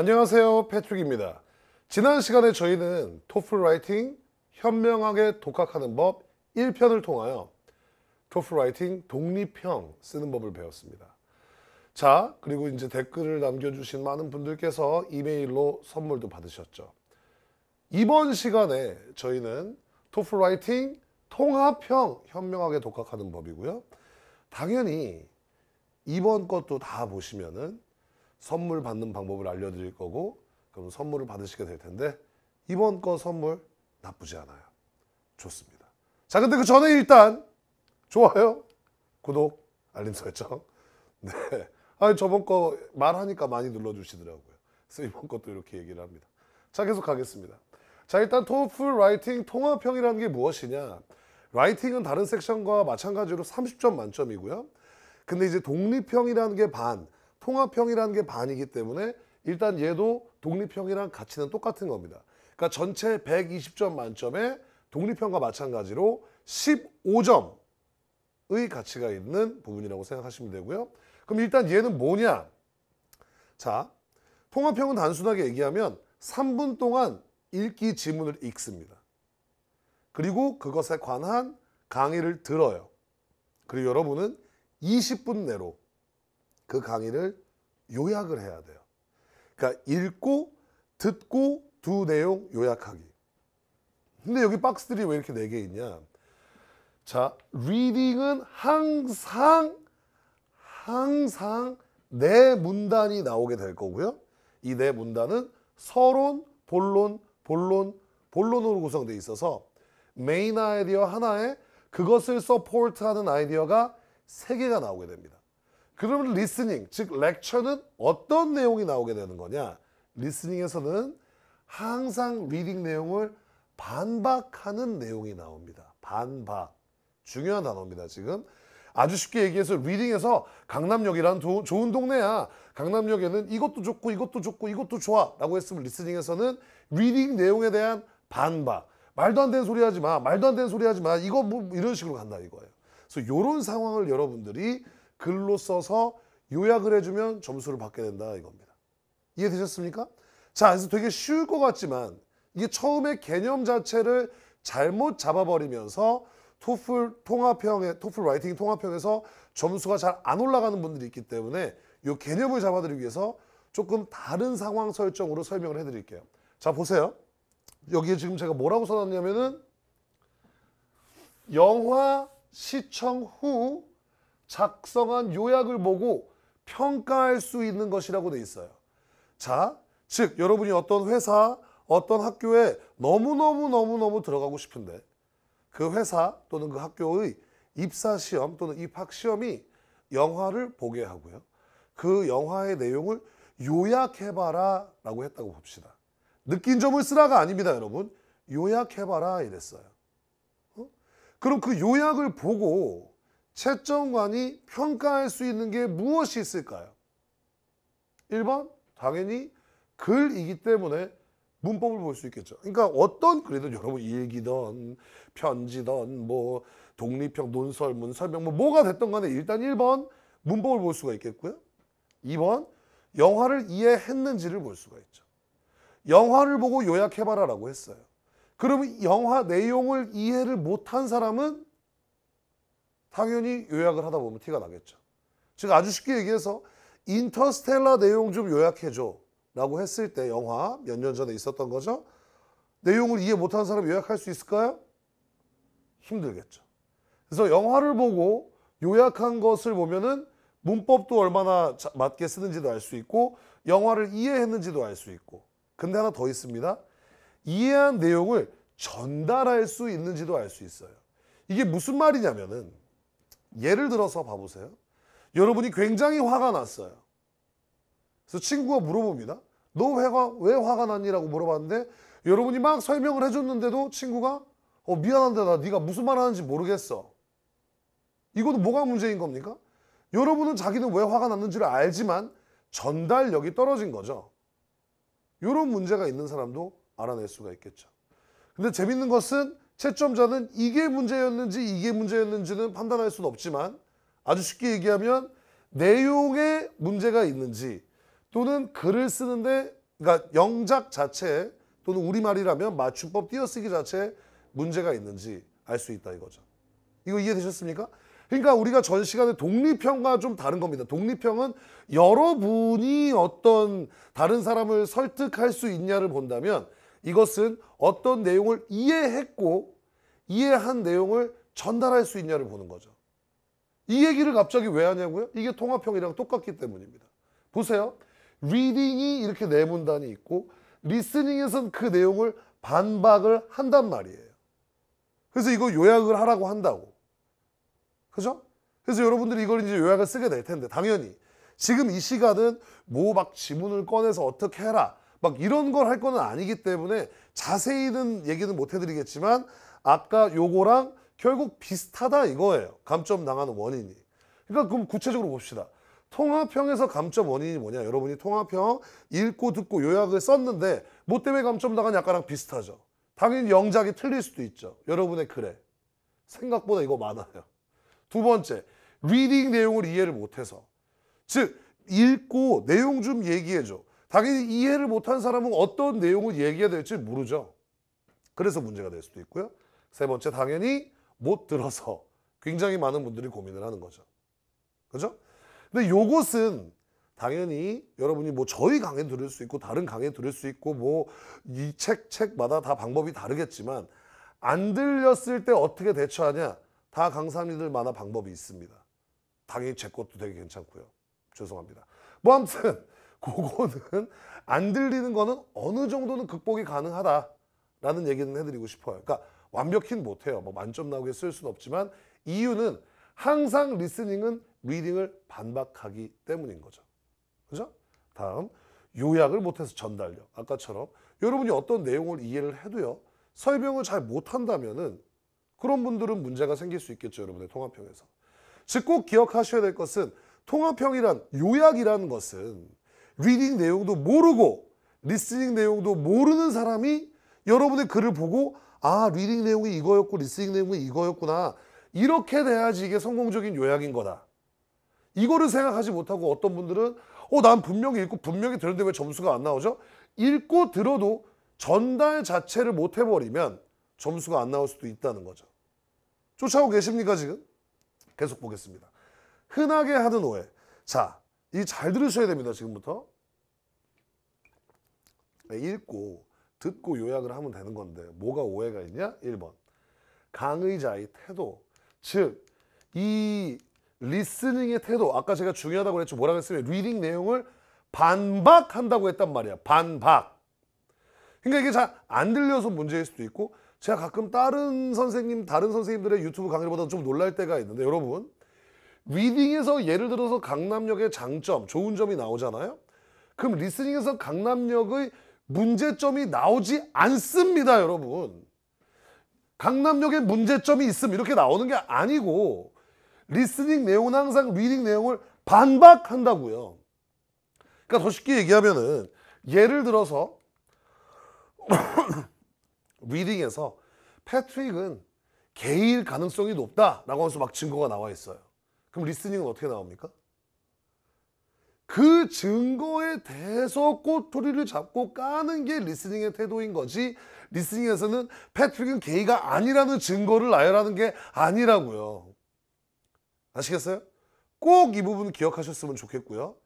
안녕하세요 패트릭입니다 지난 시간에 저희는 토플 라이팅 현명하게 독학하는 법 1편을 통하여 토플 라이팅 독립형 쓰는 법을 배웠습니다 자 그리고 이제 댓글을 남겨주신 많은 분들께서 이메일로 선물도 받으셨죠 이번 시간에 저희는 토플 라이팅 통합형 현명하게 독학하는 법이고요 당연히 이번 것도 다 보시면은 선물 받는 방법을 알려드릴 거고 그럼 선물을 받으시게 될 텐데 이번 거 선물 나쁘지 않아요. 좋습니다. 자 근데 그 전에 일단 좋아요, 구독, 알림 설정. 네. 아 저번 거 말하니까 많이 눌러주시더라고요. 그래서 이번 것도 이렇게 얘기를 합니다. 자 계속 가겠습니다. 자 일단 토플 라이팅 통합형이라는 게 무엇이냐? 라이팅은 다른 섹션과 마찬가지로 30점 만점이고요. 근데 이제 독립형이라는 게 반, 통합형이라는 게 반이기 때문에 일단 얘도 독립형이랑 가치는 똑같은 겁니다. 그러니까 전체 120점 만점에 독립형과 마찬가지로 15점의 가치가 있는 부분이라고 생각하시면 되고요. 그럼 일단 얘는 뭐냐? 자, 통합형은 단순하게 얘기하면 3분 동안 읽기 지문을 읽습니다. 그리고 그것에 관한 강의를 들어요. 그리고 여러분은 20분 내로 그 강의를 요약을 해야 돼요. 그러니까 읽고 듣고 두 내용 요약하기. 근데 여기 박스들이 왜 이렇게 네 개 있냐? 자, 리딩은 항상 항상 네 문단이 나오게 될 거고요. 이 네 문단은 서론, 본론, 본론, 본론으로 구성돼 있어서 메인 아이디어 하나에 그것을 서포트하는 아이디어가 세개가 나오게 됩니다. 그러면 리스닝, 즉 렉처는 어떤 내용이 나오게 되는 거냐? 리스닝에서는 항상 리딩 내용을 반박하는 내용이 나옵니다. 반박. 중요한 단어입니다. 지금 아주 쉽게 얘기해서 리딩에서 강남역이란 도, 좋은 동네야. 강남역에는 이것도 좋고 이것도 좋고 이것도 좋아 라고 했으면 리스닝에서는 리딩 내용에 대한 반박. 말도 안 되는 소리 하지 마. 말도 안 되는 소리 하지 마. 이거 뭐 이런 식으로 간다 이거예요. 그래서 이런 상황을 여러분들이 글로 써서 요약을 해주면 점수를 받게 된다 이겁니다. 이해되셨습니까? 자, 그래서 되게 쉬울 것 같지만 이게 처음에 개념 자체를 잘못 잡아버리면서 토플 통합형의 토플 라이팅 통합형에서 점수가 잘 안 올라가는 분들이 있기 때문에 이 개념을 잡아드리기 위해서 조금 다른 상황 설정으로 설명을 해드릴게요. 자 보세요. 여기에 지금 제가 뭐라고 써놨냐면은 영화 시청 후 작성한 요약을 보고 평가할 수 있는 것이라고 돼 있어요. 자, 즉 여러분이 어떤 회사, 어떤 학교에 너무너무너무너무 들어가고 싶은데 그 회사 또는 그 학교의 입사 시험 또는 입학 시험이 영화를 보게 하고요. 그 영화의 내용을 요약해봐라 라고 했다고 봅시다. 느낀 점을 쓰라가 아닙니다, 여러분. 요약해봐라 이랬어요. 어? 그럼 그 요약을 보고 채점관이 평가할 수 있는 게 무엇이 있을까요? 1번 당연히 글이기 때문에 문법을 볼 수 있겠죠. 그러니까 어떤 글이든 여러분 일기든 편지든 뭐 독립형 논설문 설명 뭐 뭐가 됐던 간에 일단 1번 문법을 볼 수가 있겠고요. 2번 영화를 이해했는지를 볼 수가 있죠. 영화를 보고 요약해봐라라고 했어요. 그러면 영화 내용을 이해를 못한 사람은 당연히 요약을 하다 보면 티가 나겠죠. 즉 아주 쉽게 얘기해서 인터스텔라 내용 좀 요약해줘 라고 했을 때 영화 몇 년 전에 있었던 거죠. 내용을 이해 못하는 사람 요약할 수 있을까요? 힘들겠죠. 그래서 영화를 보고 요약한 것을 보면은 문법도 얼마나 맞게 쓰는지도 알 수 있고 영화를 이해했는지도 알 수 있고 근데 하나 더 있습니다. 이해한 내용을 전달할 수 있는지도 알 수 있어요. 이게 무슨 말이냐면은 예를 들어서 봐보세요. 여러분이 굉장히 화가 났어요. 그래서 친구가 물어봅니다. 너 왜, 왜 화가 났니라고 물어봤는데 여러분이 막 설명을 해줬는데도 친구가 어, 미안한데 나 네가 무슨 말 하는지 모르겠어. 이건 뭐가 문제인 겁니까? 여러분은 자기는 왜 화가 났는지를 알지만 전달력이 떨어진 거죠. 이런 문제가 있는 사람도 알아낼 수가 있겠죠. 근데 재밌는 것은 채점자는 이게 문제였는지 이게 문제였는지는 판단할 수는 없지만 아주 쉽게 얘기하면 내용에 문제가 있는지 또는 글을 쓰는데 그러니까 영작 자체 또는 우리말이라면 맞춤법 띄어쓰기 자체에 문제가 있는지 알 수 있다 이거죠. 이거 이해되셨습니까? 그러니까 우리가 전 시간에 독립형과 좀 다른 겁니다. 독립형은 여러분이 어떤 다른 사람을 설득할 수 있냐를 본다면 이것은 어떤 내용을 이해했고 이해한 내용을 전달할 수 있냐를 보는 거죠. 이 얘기를 갑자기 왜 하냐고요? 이게 통합형이랑 똑같기 때문입니다. 보세요. 리딩이 이렇게 네 문단이 있고 리스닝에선 그 내용을 반박을 한단 말이에요. 그래서 이거 요약을 하라고 한다고. 그죠? 그래서 여러분들이 이걸 이제 요약을 쓰게 될 텐데 당연히 지금 이 시간은 뭐 막 지문을 꺼내서 어떻게 해라 막 이런 걸 할 거는 아니기 때문에 자세히는 얘기는 못 해드리겠지만 아까 요거랑 결국 비슷하다 이거예요. 감점 당하는 원인이. 그러니까 그럼 구체적으로 봅시다. 통합형에서 감점 원인이 뭐냐 여러분이 통합형 읽고 듣고 요약을 썼는데 뭐 때문에 감점 당한 약간랑 비슷하죠 당연히 영작이 틀릴 수도 있죠 여러분의 글에 생각보다 이거 많아요 두 번째 리딩 내용을 이해를 못해서 즉 읽고 내용 좀 얘기해줘 당연히 이해를 못한 사람은 어떤 내용을 얘기해야 될지 모르죠. 그래서 문제가 될 수도 있고요. 세 번째 당연히 못 들어서 굉장히 많은 분들이 고민을 하는 거죠. 그죠? 근데 요것은 당연히 여러분이 뭐 저희 강의 들을 수 있고 다른 강의 들을 수 있고 뭐 이 책 책마다 다 방법이 다르겠지만 안 들렸을 때 어떻게 대처하냐 다 강사님들마다 방법이 있습니다. 당연히 제 것도 되게 괜찮고요. 죄송합니다. 뭐 아무튼 그거는 안 들리는 거는 어느 정도는 극복이 가능하다라는 얘기는 해드리고 싶어요. 그러니까 완벽히는 못해요. 뭐 만점 나오게 쓸 수는 없지만 이유는 항상 리스닝은 리딩을 반박하기 때문인 거죠. 그죠? 다음 요약을 못해서 전달력. 아까처럼 여러분이 어떤 내용을 이해를 해도요. 설명을 잘 못한다면은 그런 분들은 문제가 생길 수 있겠죠. 여러분의 통합형에서. 즉 꼭 기억하셔야 될 것은 통합형이란 요약이라는 것은 리딩 내용도 모르고 리스닝 내용도 모르는 사람이 여러분의 글을 보고 아 리딩 내용이 이거였고 리스닝 내용이 이거였구나 이렇게 돼야지 이게 성공적인 요약인 거다 이거를 생각하지 못하고 어떤 분들은 어 난 분명히 읽고 분명히 들었는데 왜 점수가 안 나오죠 읽고 들어도 전달 자체를 못 해버리면 점수가 안 나올 수도 있다는 거죠 쫓아오고 계십니까 지금 계속 보겠습니다 흔하게 하는 오해 자 이잘 들으셔야 됩니다. 지금부터. 네, 읽고 듣고 요약을 하면 되는 건데 뭐가 오해가 있냐? 1번 강의자의 태도 즉 이 리스닝의 태도 아까 제가 중요하다고 했죠 뭐라고 했으면 리딩 내용을 반박한다고 했단 말이야 반박 그러니까 이게 잘 안 들려서 문제일 수도 있고 제가 가끔 다른 선생님 다른 선생님들의 유튜브 강의보다 좀 놀랄 때가 있는데 여러분 리딩에서 예를 들어서 강남역의 장점, 좋은 점이 나오잖아요. 그럼 리스닝에서 강남역의 문제점이 나오지 않습니다, 여러분. 강남역의 문제점이 있음 이렇게 나오는 게 아니고 리스닝 내용은 항상 리딩 내용을 반박한다고요. 그러니까 더 쉽게 얘기하면은 예를 들어서 리딩에서 패트릭은 개일 가능성이 높다라고 하면서 막 증거가 나와 있어요. 그럼 리스닝은 어떻게 나옵니까? 그 증거에 대해서 꼬투리를 잡고 까는 게 리스닝의 태도인 거지 리스닝에서는 패트릭은 게이가 아니라는 증거를 나열하는 게 아니라고요. 아시겠어요? 꼭 이 부분 기억하셨으면 좋겠고요.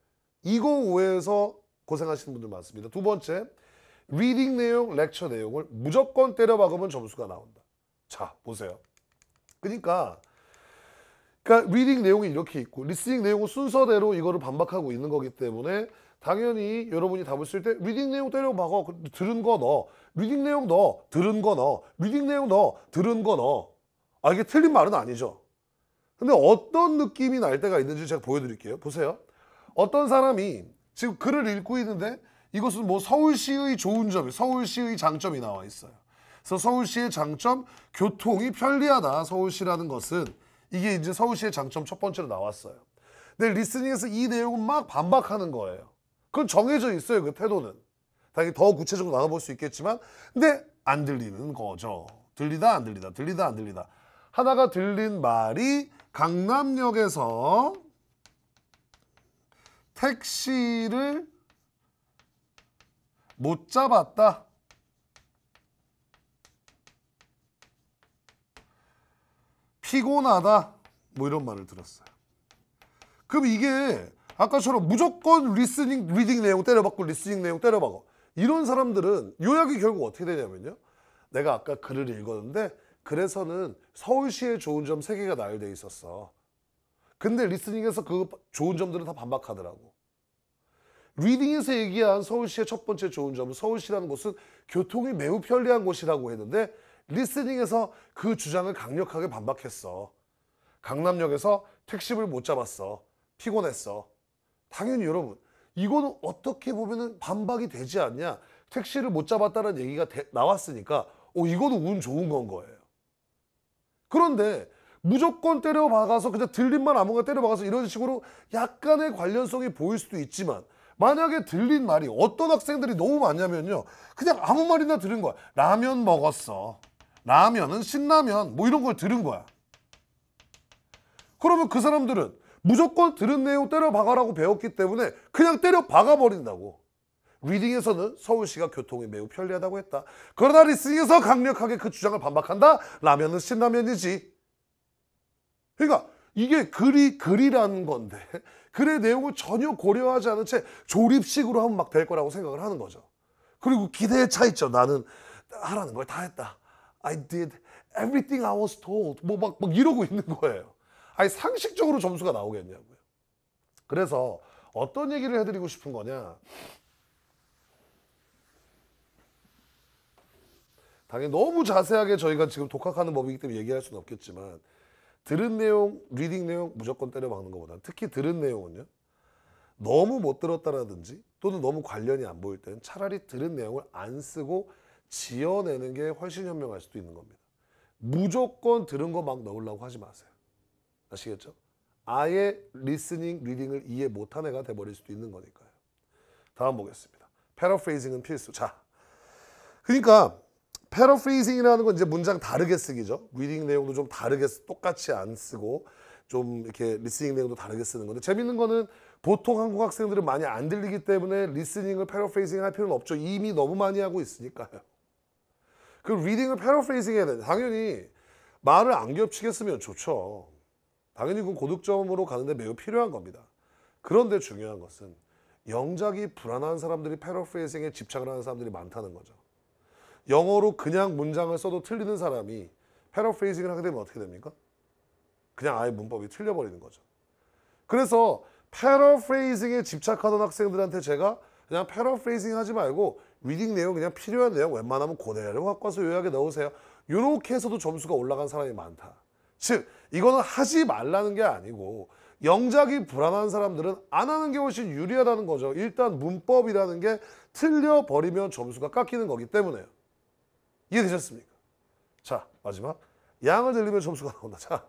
이거 오해에서 고생하시는 분들 많습니다. 두 번째, 리딩 내용, 렉처 내용을 무조건 때려 박으면 점수가 나온다. 자, 보세요. 그러니까 그러니까 리딩 내용이 이렇게 있고 리스닝 내용은 순서대로 이거를 반박하고 있는 거기 때문에 당연히 여러분이 답을 쓸 때 리딩 내용 때려 박어 그 들은 거 넣어 리딩 내용 넣어 들은 거 넣어 리딩 내용 넣어 들은 거 넣어 아 이게 틀린 말은 아니죠 근데 어떤 느낌이 날 때가 있는지 제가 보여드릴게요 보세요 어떤 사람이 지금 글을 읽고 있는데 이것은 뭐 서울시의 좋은 점이 서울시의 장점이 나와 있어요 그래서 서울시의 장점 교통이 편리하다 서울시라는 것은 이게 이제 서울시의 장점 첫 번째로 나왔어요. 근데 리스닝에서 이 내용은 막 반박하는 거예요. 그건 정해져 있어요. 그 태도는. 당연히 더 구체적으로 나눠볼 수 있겠지만 근데 안 들리는 거죠. 들리다 안 들리다 들리다 안 들리다 하나가 들린 말이 강남역에서 택시를 못 잡았다. 피곤하다 뭐 이런 말을 들었어요. 그럼 이게 아까처럼 무조건 리스닝 리딩 내용 때려박고 리스닝 내용 때려박어 이런 사람들은 요약이 결국 어떻게 되냐면요. 내가 아까 글을 읽었는데 그래서는 서울시의 좋은 점 세 개가 나열돼 있었어. 근데 리스닝에서 그 좋은 점들은 다 반박하더라고. 리딩에서 얘기한 서울시의 첫 번째 좋은 점은 서울시라는 곳은 교통이 매우 편리한 곳이라고 했는데 리스닝에서 그 주장을 강력하게 반박했어. 강남역에서 택시를 못 잡았어. 피곤했어. 당연히 여러분 이거는 어떻게 보면은 반박이 되지 않냐. 택시를 못 잡았다는 얘기가 되, 나왔으니까 어 이거는 운 좋은 건 거예요. 그런데 무조건 때려 박아서 그냥 들린말 아무거나 때려 박아서 이런 식으로 약간의 관련성이 보일 수도 있지만 만약에 들린 말이 어떤 학생들이 너무 많냐면요. 그냥 아무 말이나 들은 거야. 라면 먹었어. 라면은 신라면 뭐 이런 걸 들은 거야. 그러면 그 사람들은 무조건 들은 내용 때려 박아라고 배웠기 때문에 그냥 때려 박아버린다고. 리딩에서는 서울시가 교통이 매우 편리하다고 했다. 그러나 리스닝에서 강력하게 그 주장을 반박한다? 라면은 신라면이지. 그러니까 이게 글이 글이라는 건데 글의 내용을 전혀 고려하지 않은 채 조립식으로 하면 막 될 거라고 생각을 하는 거죠. 그리고 기대에 차 있죠. 나는 하라는 걸 다 했다. I did everything I was told. 뭐막 막 이러고 있는 거예요. 아니 상식적으로 점수가 나오겠냐고요. 그래서 어떤 얘기를 해드리고 싶은 거냐. 당연히 너무 자세하게 저희가 지금 독학하는 법이기 때문에 얘기할 수는 없겠지만 들은 내용, 리딩 내용 무조건 때려박는 것보다 특히 들은 내용은요. 너무 못 들었다라든지 또는 너무 관련이 안 보일 때는 차라리 들은 내용을 안 쓰고 지어내는 게 훨씬 현명할 수도 있는 겁니다. 무조건 들은 거 막 넣으려고 하지 마세요. 아시겠죠? 아예 리스닝, 리딩을 이해 못한 애가 돼버릴 수도 있는 거니까요. 다음 보겠습니다. 패러프레이징은 필수. 자, 그러니까 패러프레이징이라는 건 이제 문장 다르게 쓰기죠. 리딩 내용도 좀 다르게 똑같이 안 쓰고 좀 이렇게 리스닝 내용도 다르게 쓰는 건데 재밌는 거는 보통 한국 학생들은 많이 안 들리기 때문에 리스닝을 패러프레이징 할 필요는 없죠. 이미 너무 많이 하고 있으니까요. 그 리딩을 패러프레이징 해야 되는데 당연히 말을 안 겹치겠으면 좋죠. 당연히 그 고득점으로 가는데 매우 필요한 겁니다. 그런데 중요한 것은 영작이 불안한 사람들이 패러프레이징에 집착을 하는 사람들이 많다는 거죠. 영어로 그냥 문장을 써도 틀리는 사람이 패러프레이징을 하게 되면 어떻게 됩니까? 그냥 아예 문법이 틀려버리는 거죠. 그래서 패러프레이징에 집착하던 학생들한테 제가 그냥 패러프레이징 하지 말고 위딩 내용 그냥 필요한 내용 웬만하면 그대로 갖고 와서 요약에 넣으세요. 이렇게 해서도 점수가 올라간 사람이 많다. 즉 이거는 하지 말라는 게 아니고 영작이 불안한 사람들은 안 하는 게 훨씬 유리하다는 거죠. 일단 문법이라는 게 틀려버리면 점수가 깎이는 거기 때문에 이해되셨습니까? 자 마지막 양을 늘리면 점수가 나온다. 자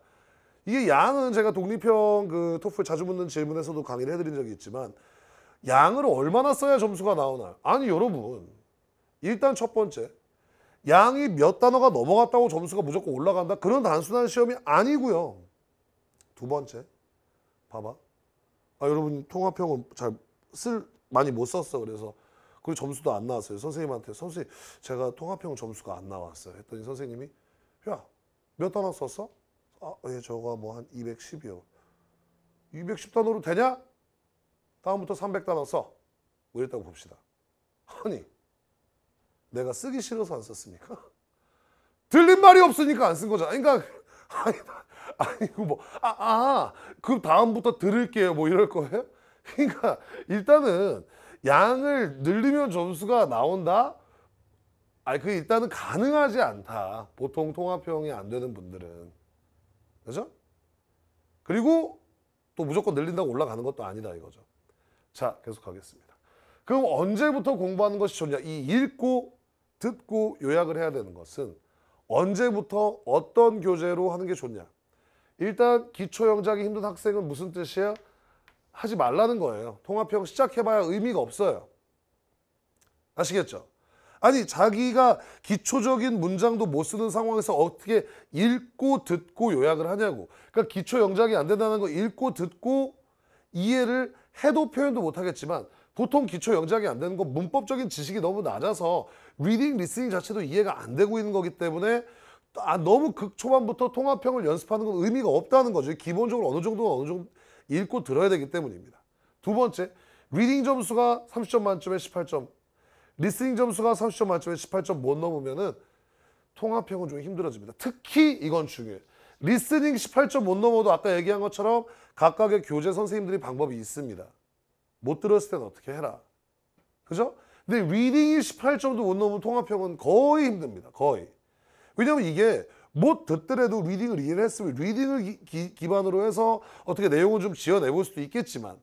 이게 양은 제가 독립형 그 토플 자주 묻는 질문에서도 강의를 해드린 적이 있지만 양을 얼마나 써야 점수가 나오나요? 아니 여러분 일단 첫 번째 양이 몇 단어가 넘어갔다고 점수가 무조건 올라간다? 그런 단순한 시험이 아니고요. 두 번째 봐봐 아 여러분 통합형은 잘쓸 많이 못 썼어 그래서 그리고 점수도 안 나왔어요. 선생님한테 선생님 제가 통합형 점수가 안 나왔어요. 했더니 선생님이 야몇 단어 썼어? 아예 저거 뭐 한 210이요. 210단어로 되냐? 다음부터 300달러 써. 뭐 이랬다고 봅시다. 아니, 내가 쓰기 싫어서 안 썼습니까? 들린 말이 없으니까 안 쓴 거잖아. 그러니까, 아니, 아니, 뭐, 아, 아, 그 다음부터 들을게요. 뭐 이럴 거예요? 그러니까, 일단은 양을 늘리면 점수가 나온다? 아니, 그 일단은 가능하지 않다. 보통 통합형이 안 되는 분들은. 그죠? 그리고 또 무조건 늘린다고 올라가는 것도 아니다 이거죠. 자, 계속하겠습니다. 그럼 언제부터 공부하는 것이 좋냐? 이 읽고 듣고 요약을 해야 되는 것은 언제부터 어떤 교재로 하는 게 좋냐? 일단 기초 영작이 힘든 학생은 무슨 뜻이야 하지 말라는 거예요. 통합형 시작해봐야 의미가 없어요. 아시겠죠? 아니 자기가 기초적인 문장도 못 쓰는 상황에서 어떻게 읽고 듣고 요약을 하냐고. 그러니까 기초 영작이 안 된다는 거 읽고 듣고 이해를 해도 표현도 못하겠지만 보통 기초 영작이 안 되는 건 문법적인 지식이 너무 낮아서 리딩, 리스닝 자체도 이해가 안 되고 있는 거기 때문에 아, 너무 극 초반부터 통합형을 연습하는 건 의미가 없다는 거죠. 기본적으로 어느 정도는 어느 정도 읽고 들어야 되기 때문입니다. 두 번째, 리딩 점수가 30점 만점에 18점, 리스닝 점수가 30점 만점에 18점 못 넘으면은 통합형은 좀 힘들어집니다. 특히 이건 중요해. 요 리스닝 18점 못 넘어도 아까 얘기한 것처럼 각각의 교재 선생님들이 방법이 있습니다. 못 들었을 때는 어떻게 해라. 그죠? 근데 리딩이 18점도 못 넘으면 통합형은 거의 힘듭니다. 거의. 왜냐면 이게 못 듣더라도 리딩을 이해 를 했으면 리딩을 기, 기반으로 해서 어떻게 내용을 좀 지어내 볼 수도 있겠지만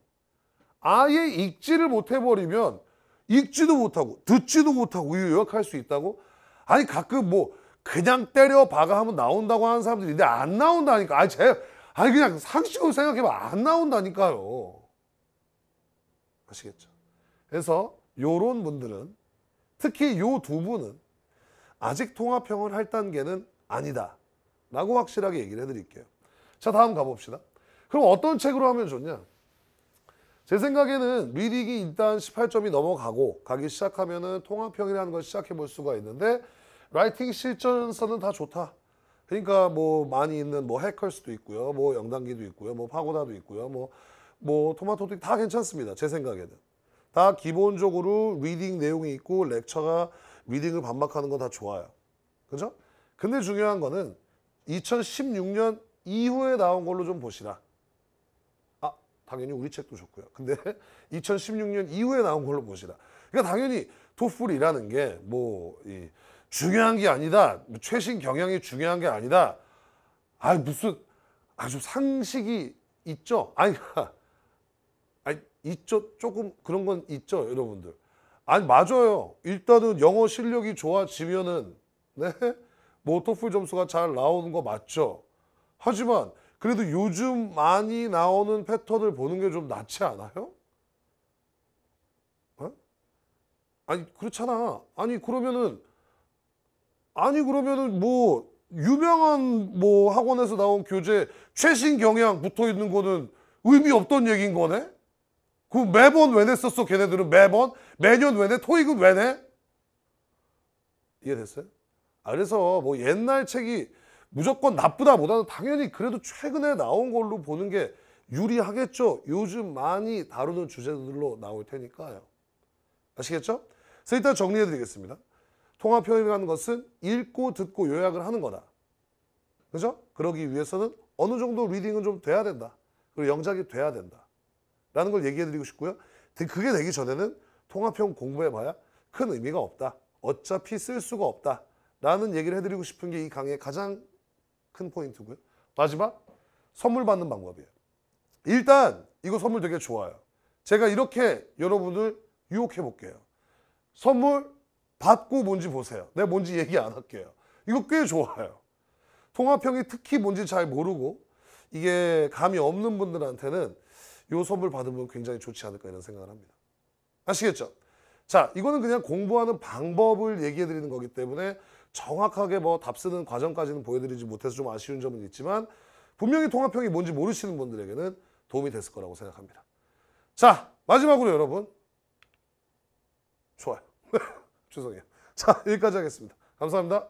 아예 읽지를 못 해버리면 읽지도 못하고 듣지도 못하고 요약할 수 있다고? 아니 가끔 뭐 그냥 때려 박아 하면 나온다고 하는 사람들이 있는데안 나온다니까. 아니, 제, 아니, 그냥 상식으로 생각해봐. 안 나온다니까요. 아시겠죠? 그래서 요런 분들은 특히 요 두 분은 아직 통합형을 할 단계는 아니다. 라고 확실하게 얘기를 해드릴게요. 자, 다음 가봅시다. 그럼 어떤 책으로 하면 좋냐? 제 생각에는 미리기 일단 18점이 넘어가고 가기 시작하면은 통합형이라는 걸 시작해 볼 수가 있는데 라이팅 실전서는 다 좋다. 그러니까 뭐 많이 있는 뭐 해컬스도 있고요. 뭐 영단기도 있고요. 뭐 파고다도 있고요. 뭐, 뭐 토마토도 다 괜찮습니다. 제 생각에는. 다 기본적으로 리딩 내용이 있고 렉처가 리딩을 반박하는 건 다 좋아요. 그죠? 근데 중요한 거는 2016년 이후에 나온 걸로 좀 보시라. 아, 당연히 우리 책도 좋고요. 근데 2016년 이후에 나온 걸로 보시라. 그러니까 당연히 토플이라는 게 뭐이 중요한 게 아니다. 최신 경향이 중요한 게 아니다. 아 무슨 아주 상식이 있죠. 아니, 아니 있죠. 조금 그런 건 있죠, 여러분들. 아니 맞아요. 일단은 영어 실력이 좋아지면은 네? 뭐 토플 점수가 잘 나오는 거 맞죠. 하지만 그래도 요즘 많이 나오는 패턴을 보는 게 좀 낫지 않아요? 어? 아니 그렇잖아. 아니 그러면은 아니 그러면은 뭐 유명한 뭐 학원에서 나온 교재 최신 경향 붙어 있는 거는 의미 없던 얘기인 거네? 그 매번 왜 냈었어 걔네들은 매번? 매년 왜 내? 토익은 왜 내? 이해됐어요? 아, 그래서 뭐 옛날 책이 무조건 나쁘다 보다는 당연히 그래도 최근에 나온 걸로 보는 게 유리하겠죠. 요즘 많이 다루는 주제들로 나올 테니까요. 아시겠죠? 그래서 일단 정리해 드리겠습니다. 통합형의라는 것은 읽고 듣고 요약을 하는 거다. 그죠? 그러기 위해서는 어느 정도 리딩은 좀 돼야 된다. 그리고 영작이 돼야 된다. 라는 걸 얘기해 드리고 싶고요. 그, 그게 되기 전에는 통합형 공부해봐야 큰 의미가 없다. 어차피 쓸 수가 없다. 라는 얘기를 해드리고 싶은 게 이 강의의 가장 큰 포인트고요. 마지막, 선물 받는 방법이에요. 일단, 이거 선물 되게 좋아요. 제가 이렇게 여러분을 유혹해 볼게요. 선물 받고 뭔지 보세요. 내가 뭔지 얘기 안 할게요. 이거 꽤 좋아요. 통합형이 특히 뭔지 잘 모르고 이게 감이 없는 분들한테는 요 선물 받으면 굉장히 좋지 않을까 이런 생각을 합니다. 아시겠죠? 자, 이거는 그냥 공부하는 방법을 얘기해 드리는 거기 때문에 정확하게 뭐 답 쓰는 과정까지는 보여드리지 못해서 좀 아쉬운 점은 있지만 분명히 통합형이 뭔지 모르시는 분들에게는 도움이 됐을 거라고 생각합니다. 자, 마지막으로 여러분. 좋아요. 죄송해요. 자, 여기까지 하겠습니다. 감사합니다.